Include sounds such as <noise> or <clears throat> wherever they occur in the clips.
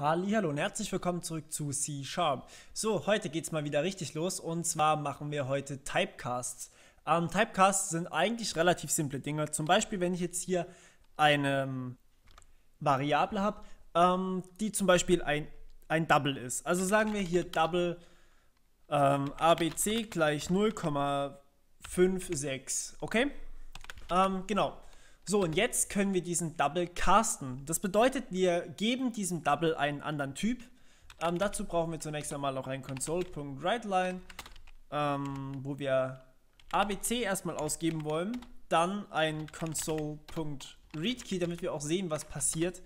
Hallo und herzlich willkommen zurück zu C Sharp. So, heute geht's mal wieder richtig los und zwar machen wir heute Typecasts. Ähm, Typecasts sind eigentlich relativ simple Dinge. Zum Beispiel, wenn ich jetzt hier eine ähm, Variable habe, ähm, die zum Beispiel ein, ein Double ist. Also sagen wir hier Double ähm, ABC gleich 0,56. Okay? Ähm, genau. So, und jetzt können wir diesen Double casten. Das bedeutet, wir geben diesem Double einen anderen Typ. Ähm, dazu brauchen wir zunächst einmal noch einen Console.WriteLine, ähm, wo wir ABC erstmal ausgeben wollen. Dann ein Console.ReadKey, damit wir auch sehen, was passiert.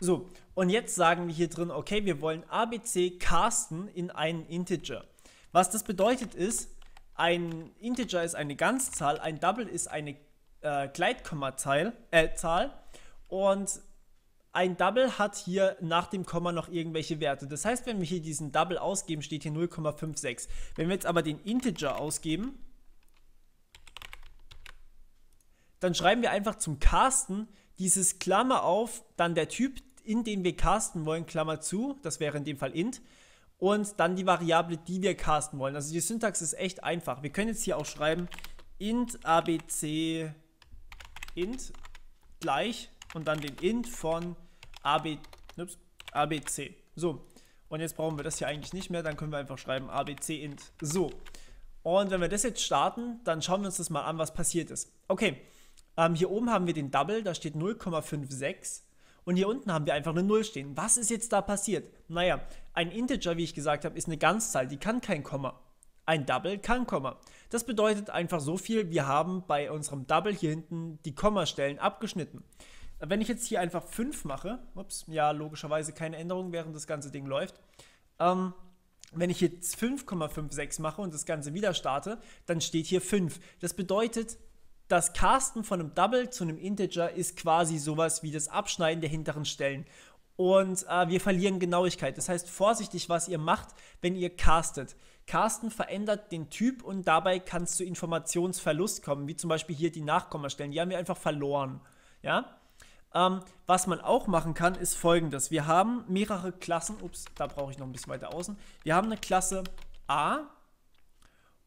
So, und jetzt sagen wir hier drin, okay, wir wollen ABC casten in einen Integer. Was das bedeutet ist, ein Integer ist eine Ganzzahl, ein Double ist eine Ganzzahl äh, Gleitkommazahl äh, Zahl. und ein Double hat hier nach dem Komma noch irgendwelche Werte. Das heißt, wenn wir hier diesen Double ausgeben, steht hier 0,56. Wenn wir jetzt aber den Integer ausgeben, dann schreiben wir einfach zum Casten dieses Klammer auf, dann der Typ, in den wir casten wollen, Klammer zu, das wäre in dem Fall int, und dann die Variable, die wir casten wollen. Also die Syntax ist echt einfach. Wir können jetzt hier auch schreiben int abc int gleich und dann den int von AB, ups, abc. So, und jetzt brauchen wir das hier eigentlich nicht mehr, dann können wir einfach schreiben abc int. So, und wenn wir das jetzt starten, dann schauen wir uns das mal an, was passiert ist. Okay, ähm, hier oben haben wir den Double, da steht 0,56 und hier unten haben wir einfach eine 0 stehen. Was ist jetzt da passiert? Naja, ein Integer, wie ich gesagt habe, ist eine Ganzzahl, die kann kein Komma. Ein Double kann Komma. Das bedeutet einfach so viel, wir haben bei unserem Double hier hinten die Kommastellen abgeschnitten. Wenn ich jetzt hier einfach 5 mache, ups, ja, logischerweise keine Änderung, während das ganze Ding läuft. Ähm, wenn ich jetzt 5,56 mache und das Ganze wieder starte, dann steht hier 5. Das bedeutet, das Casten von einem Double zu einem Integer ist quasi sowas wie das Abschneiden der hinteren Stellen. Und äh, wir verlieren Genauigkeit. Das heißt, vorsichtig, was ihr macht, wenn ihr castet. Carsten verändert den Typ und dabei kann es zu Informationsverlust kommen, wie zum Beispiel hier die Nachkommastellen. Die haben wir einfach verloren. Ja? Ähm, was man auch machen kann, ist folgendes. Wir haben mehrere Klassen. Ups, da brauche ich noch ein bisschen weiter außen. Wir haben eine Klasse A.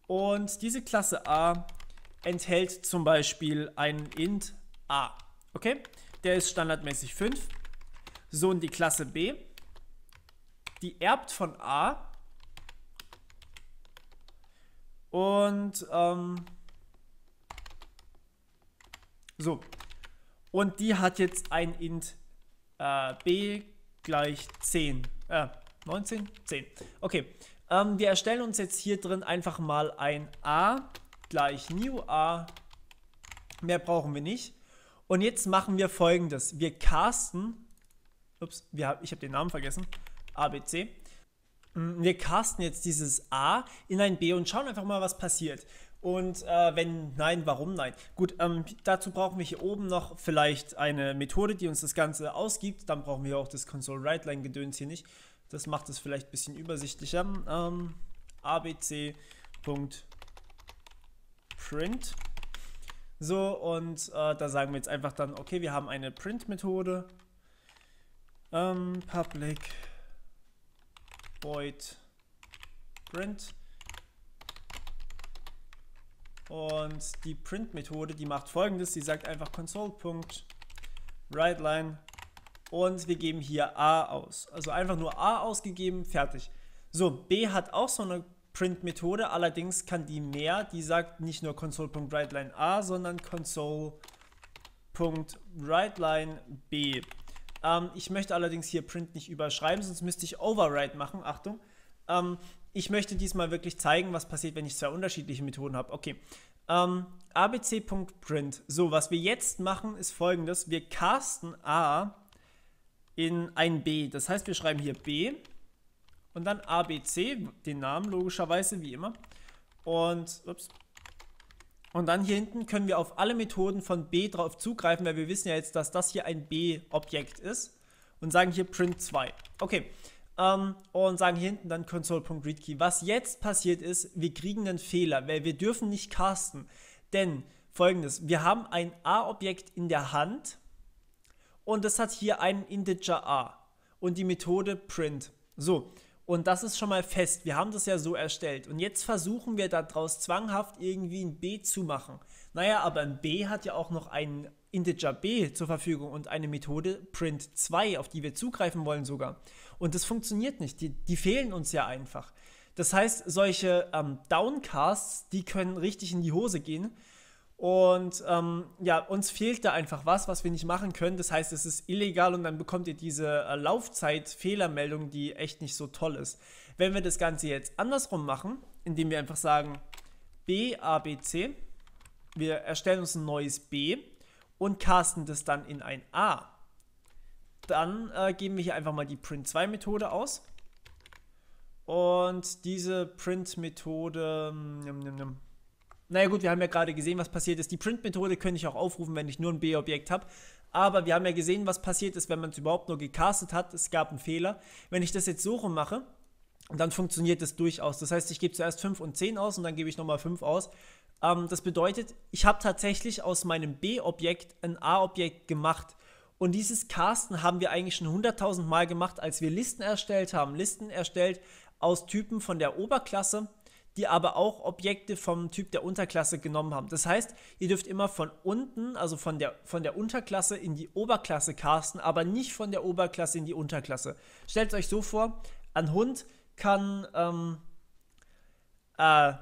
Und diese Klasse A enthält zum Beispiel einen int A. Okay? Der ist standardmäßig 5. So, und die Klasse B, die erbt von A Und ähm, so. Und die hat jetzt ein int äh, b gleich 10. Äh, 19? 10. Okay. Ähm, wir erstellen uns jetzt hier drin einfach mal ein a gleich new a. Mehr brauchen wir nicht. Und jetzt machen wir folgendes. Wir casten. Ups, wir, ich habe den Namen vergessen. ABC wir casten jetzt dieses A in ein B und schauen einfach mal, was passiert. Und äh, wenn nein, warum nein? Gut, ähm, dazu brauchen wir hier oben noch vielleicht eine Methode, die uns das Ganze ausgibt. Dann brauchen wir auch das Console write -Line Gedöns hier nicht. Das macht es vielleicht ein bisschen übersichtlicher. Ähm, abc.print. So, und äh, da sagen wir jetzt einfach dann, okay, wir haben eine Print-Methode. Ähm, public void print. Und die Print-Methode, die macht folgendes, sie sagt einfach console.writeLine und wir geben hier a aus. Also einfach nur a ausgegeben, fertig. So, b hat auch so eine Print-Methode, allerdings kann die mehr, die sagt nicht nur console.writeLine a, sondern console.writeLine b ähm, ich möchte allerdings hier Print nicht überschreiben, sonst müsste ich Override machen. Achtung. Ähm, ich möchte diesmal wirklich zeigen, was passiert, wenn ich zwei unterschiedliche Methoden habe. Okay. Ähm, abc.print. So, was wir jetzt machen, ist folgendes. Wir casten A in ein B. Das heißt, wir schreiben hier B und dann ABC, den Namen logischerweise, wie immer. Und, ups, und dann hier hinten können wir auf alle Methoden von B drauf zugreifen, weil wir wissen ja jetzt, dass das hier ein B-Objekt ist. Und sagen hier Print 2. Okay. Um, ähm, und sagen hier hinten dann console.readkey. Was jetzt passiert ist, wir kriegen einen Fehler, weil wir dürfen nicht casten. Denn folgendes, wir haben ein A-Objekt in der Hand und das hat hier einen Integer A und die Methode print. So, und das ist schon mal fest. Wir haben das ja so erstellt. Und jetzt versuchen wir daraus zwanghaft irgendwie ein B zu machen. Naja, aber ein B hat ja auch noch einen Integer B zur Verfügung und eine Methode print 2, auf die wir zugreifen wollen sogar. Und das funktioniert nicht. Die, die fehlen uns ja einfach. Das heißt, solche ähm, Downcasts, die können richtig in die Hose gehen, und ähm, ja, uns fehlt da einfach was, was wir nicht machen können. Das heißt, es ist illegal und dann bekommt ihr diese äh, Laufzeit-Fehlermeldung, die echt nicht so toll ist. Wenn wir das Ganze jetzt andersrum machen, indem wir einfach sagen BABC, wir erstellen uns ein neues B und casten das dann in ein A. Dann äh, geben wir hier einfach mal die Print2-Methode aus. Und diese Print-Methode mm, mm, mm, naja gut, wir haben ja gerade gesehen, was passiert ist. Die Print-Methode könnte ich auch aufrufen, wenn ich nur ein B-Objekt habe. Aber wir haben ja gesehen, was passiert ist, wenn man es überhaupt nur gecastet hat. Es gab einen Fehler. Wenn ich das jetzt so rum mache, dann funktioniert das durchaus. Das heißt, ich gebe zuerst 5 und 10 aus und dann gebe ich nochmal 5 aus. Ähm, das bedeutet, ich habe tatsächlich aus meinem B-Objekt ein A-Objekt gemacht. Und dieses Casten haben wir eigentlich schon 100.000 Mal gemacht, als wir Listen erstellt haben. Listen erstellt aus Typen von der Oberklasse die aber auch Objekte vom Typ der Unterklasse genommen haben. Das heißt, ihr dürft immer von unten, also von der, von der Unterklasse in die Oberklasse casten, aber nicht von der Oberklasse in die Unterklasse. Stellt euch so vor, ein Hund kann, ähm, äh,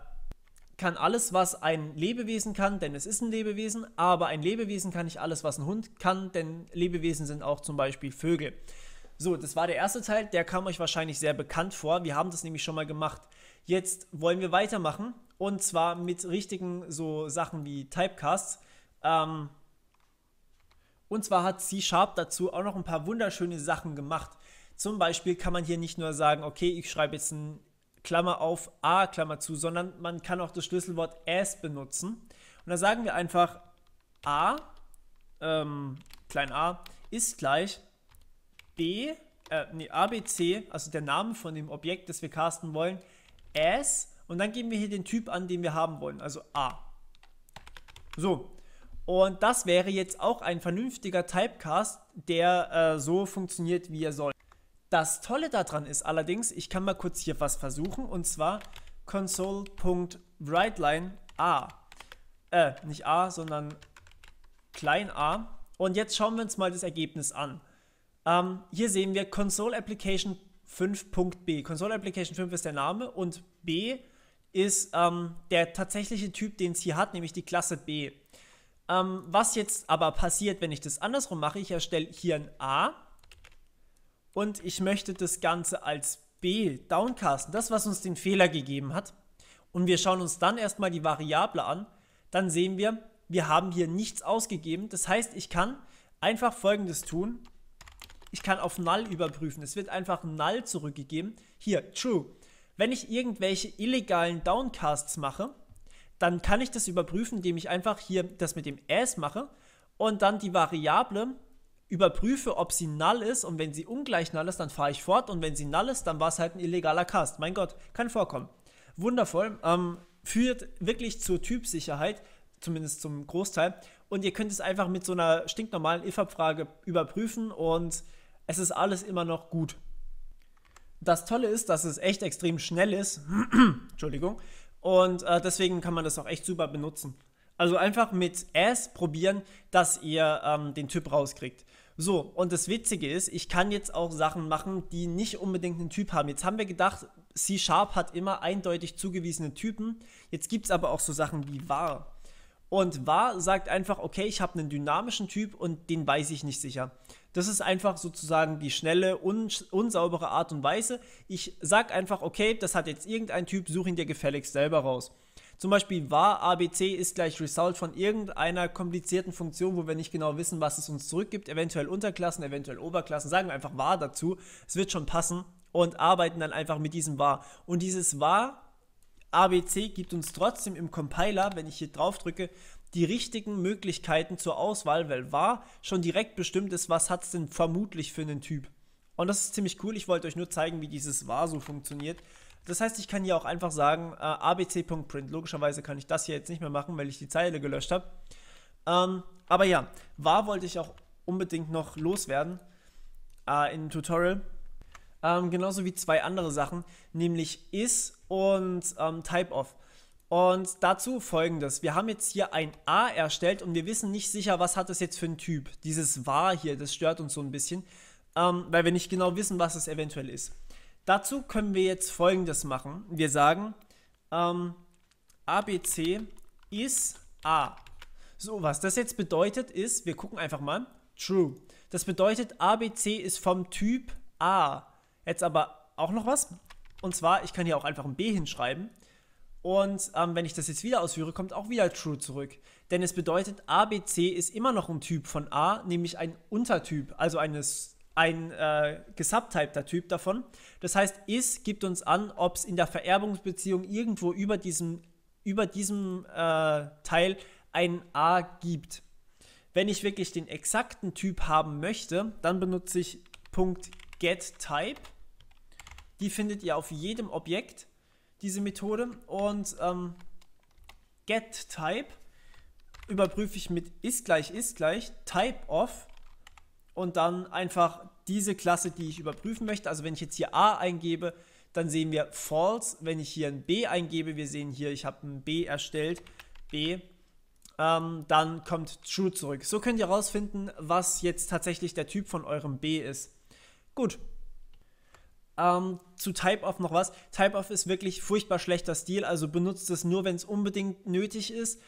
kann alles, was ein Lebewesen kann, denn es ist ein Lebewesen, aber ein Lebewesen kann nicht alles, was ein Hund kann, denn Lebewesen sind auch zum Beispiel Vögel. So, das war der erste Teil, der kam euch wahrscheinlich sehr bekannt vor. Wir haben das nämlich schon mal gemacht. Jetzt wollen wir weitermachen und zwar mit richtigen so Sachen wie Typecasts. Ähm, und zwar hat C-Sharp dazu auch noch ein paar wunderschöne Sachen gemacht. Zum Beispiel kann man hier nicht nur sagen, okay, ich schreibe jetzt ein Klammer auf A, Klammer zu, sondern man kann auch das Schlüsselwort as benutzen. Und da sagen wir einfach A, ähm, klein a, ist gleich B, äh, nee, ABC, also der Name von dem Objekt, das wir casten wollen, as und dann geben wir hier den Typ an, den wir haben wollen, also a. So, und das wäre jetzt auch ein vernünftiger Typecast, der äh, so funktioniert, wie er soll. Das Tolle daran ist allerdings, ich kann mal kurz hier was versuchen, und zwar console.writeline a. Äh, nicht a, sondern klein a. Und jetzt schauen wir uns mal das Ergebnis an. Ähm, hier sehen wir console application 5.b. Console Application 5 ist der Name und B ist ähm, der tatsächliche Typ, den es hier hat, nämlich die Klasse B. Ähm, was jetzt aber passiert, wenn ich das andersrum mache, ich erstelle hier ein A und ich möchte das Ganze als B downcasten, das, was uns den Fehler gegeben hat. Und wir schauen uns dann erstmal die Variable an, dann sehen wir, wir haben hier nichts ausgegeben. Das heißt, ich kann einfach folgendes tun. Ich kann auf null überprüfen. Es wird einfach null zurückgegeben. Hier, true. Wenn ich irgendwelche illegalen Downcasts mache, dann kann ich das überprüfen, indem ich einfach hier das mit dem S mache und dann die Variable überprüfe, ob sie null ist und wenn sie ungleich null ist, dann fahre ich fort und wenn sie null ist, dann war es halt ein illegaler Cast. Mein Gott, kann vorkommen. Wundervoll. Ähm, führt wirklich zur Typsicherheit, zumindest zum Großteil. Und ihr könnt es einfach mit so einer stinknormalen if frage überprüfen und es ist alles immer noch gut. Das Tolle ist, dass es echt extrem schnell ist. <clears throat> Entschuldigung. Und äh, deswegen kann man das auch echt super benutzen. Also einfach mit S probieren, dass ihr ähm, den Typ rauskriegt. So, und das Witzige ist, ich kann jetzt auch Sachen machen, die nicht unbedingt einen Typ haben. Jetzt haben wir gedacht, C-Sharp hat immer eindeutig zugewiesene Typen. Jetzt gibt es aber auch so Sachen wie var. Und war sagt einfach, okay, ich habe einen dynamischen Typ und den weiß ich nicht sicher. Das ist einfach sozusagen die schnelle, unsaubere Art und Weise. Ich sage einfach, okay, das hat jetzt irgendein Typ, such ihn dir gefälligst selber raus. Zum Beispiel war ABC ist gleich Result von irgendeiner komplizierten Funktion, wo wir nicht genau wissen, was es uns zurückgibt. Eventuell Unterklassen, eventuell Oberklassen. Sagen wir einfach war dazu. Es wird schon passen und arbeiten dann einfach mit diesem war. Und dieses war ABC gibt uns trotzdem im Compiler, wenn ich hier drauf drücke, die richtigen Möglichkeiten zur Auswahl, weil var schon direkt bestimmt ist, was hat es denn vermutlich für einen Typ. Und das ist ziemlich cool. Ich wollte euch nur zeigen, wie dieses var so funktioniert. Das heißt, ich kann hier auch einfach sagen, äh, abc.print. Logischerweise kann ich das hier jetzt nicht mehr machen, weil ich die Zeile gelöscht habe. Ähm, aber ja, var wollte ich auch unbedingt noch loswerden äh, in dem Tutorial. Ähm, genauso wie zwei andere Sachen, nämlich is und ähm, typeof. Und dazu folgendes. Wir haben jetzt hier ein A erstellt und wir wissen nicht sicher, was hat das jetzt für ein Typ. Dieses war hier, das stört uns so ein bisschen, ähm, weil wir nicht genau wissen, was es eventuell ist. Dazu können wir jetzt folgendes machen. Wir sagen ähm, ABC is A. So, was das jetzt bedeutet ist, wir gucken einfach mal, true. Das bedeutet, ABC ist vom Typ A. Jetzt aber auch noch was. Und zwar, ich kann hier auch einfach ein B hinschreiben. Und ähm, wenn ich das jetzt wieder ausführe, kommt auch wieder True zurück. Denn es bedeutet, ABC ist immer noch ein Typ von A, nämlich ein Untertyp, also eines, ein äh, gesubtypter Typ davon. Das heißt, is gibt uns an, ob es in der Vererbungsbeziehung irgendwo über diesem, über diesem äh, Teil ein A gibt. Wenn ich wirklich den exakten Typ haben möchte, dann benutze ich Punkt getType die findet ihr auf jedem Objekt, diese Methode. Und ähm, getType überprüfe ich mit ist gleich ist gleich typeOf und dann einfach diese Klasse, die ich überprüfen möchte. Also wenn ich jetzt hier A eingebe, dann sehen wir false. Wenn ich hier ein B eingebe, wir sehen hier, ich habe ein B erstellt, B, ähm, dann kommt true zurück. So könnt ihr herausfinden, was jetzt tatsächlich der Typ von eurem B ist. Gut, ähm, zu Type Off noch was. Type Off ist wirklich furchtbar schlechter Stil, also benutzt es nur, wenn es unbedingt nötig ist.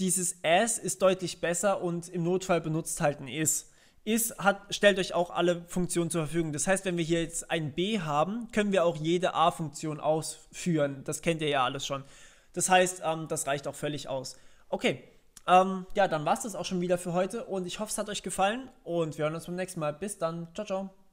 Dieses S ist deutlich besser und im Notfall benutzt halt ein Is. Is hat, stellt euch auch alle Funktionen zur Verfügung. Das heißt, wenn wir hier jetzt ein B haben, können wir auch jede A-Funktion ausführen. Das kennt ihr ja alles schon. Das heißt, ähm, das reicht auch völlig aus. Okay, ähm, ja, dann war es das auch schon wieder für heute und ich hoffe, es hat euch gefallen und wir hören uns beim nächsten Mal. Bis dann, ciao, ciao.